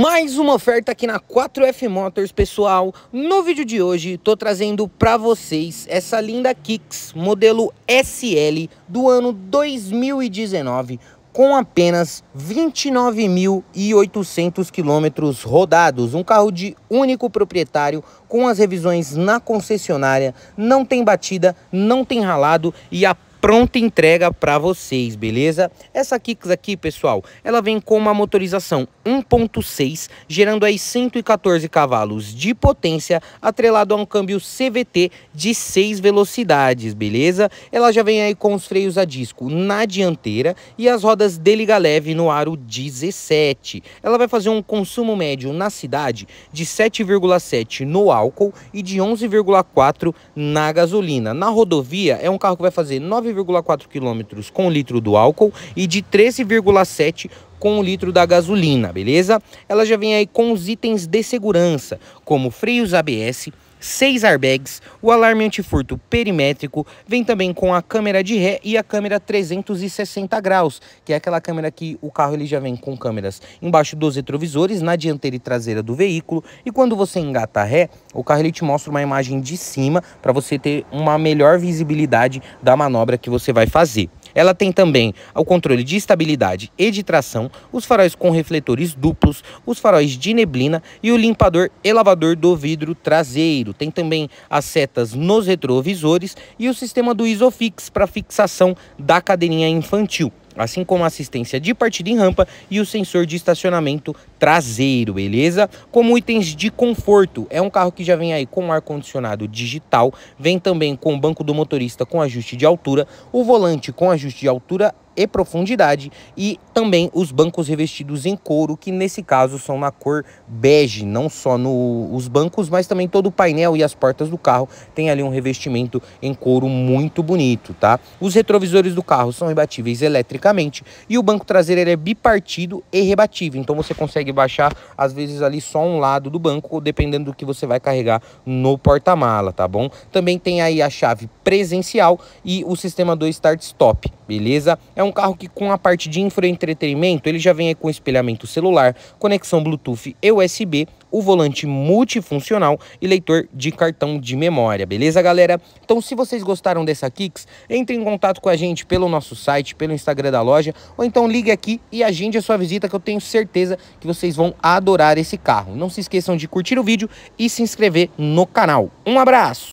Mais uma oferta aqui na 4F Motors, pessoal. No vídeo de hoje, tô trazendo para vocês essa linda Kicks modelo SL do ano 2019 com apenas 29.800 quilômetros rodados. Um carro de único proprietário, com as revisões na concessionária, não tem batida, não tem ralado e a pronta entrega para vocês, beleza? Essa Kicks aqui, pessoal, ela vem com uma motorização 1.6, gerando aí 114 cavalos de potência, atrelado a um câmbio CVT de 6 velocidades, beleza? Ela já vem aí com os freios a disco na dianteira e as rodas de liga leve no aro 17. Ela vai fazer um consumo médio na cidade de 7,7 no álcool e de 11,4 na gasolina. Na rodovia, é um carro que vai fazer 9 13,4 quilômetros com o litro do álcool e de 13,7 com o litro da gasolina, beleza? Ela já vem aí com os itens de segurança, como freios ABS, seis airbags, o alarme antifurto perimétrico, vem também com a câmera de ré e a câmera 360 graus, que é aquela câmera que o carro ele já vem com câmeras embaixo dos retrovisores, na dianteira e traseira do veículo, e quando você engata ré, o carro ele te mostra uma imagem de cima para você ter uma melhor visibilidade da manobra que você vai fazer. Ela tem também o controle de estabilidade e de tração, os faróis com refletores duplos, os faróis de neblina e o limpador e lavador do vidro traseiro. Tem também as setas nos retrovisores e o sistema do Isofix para fixação da cadeirinha infantil assim como assistência de partida em rampa e o sensor de estacionamento traseiro, beleza? Como itens de conforto, é um carro que já vem aí com ar-condicionado digital, vem também com o banco do motorista com ajuste de altura, o volante com ajuste de altura e profundidade e também os bancos revestidos em couro, que nesse caso são na cor bege, não só no, os bancos, mas também todo o painel e as portas do carro tem ali um revestimento em couro muito bonito, tá? Os retrovisores do carro são rebatíveis eletricamente e o banco traseiro é bipartido e rebatível, então você consegue baixar às vezes ali só um lado do banco, dependendo do que você vai carregar no porta-mala, tá bom? Também tem aí a chave presencial e o sistema do start-stop, beleza? É é um carro que com a parte de infoentretenimento, ele já vem com espelhamento celular, conexão Bluetooth e USB, o volante multifuncional e leitor de cartão de memória, beleza galera? Então se vocês gostaram dessa Kicks, entre em contato com a gente pelo nosso site, pelo Instagram da loja, ou então ligue aqui e agende a sua visita que eu tenho certeza que vocês vão adorar esse carro. Não se esqueçam de curtir o vídeo e se inscrever no canal. Um abraço!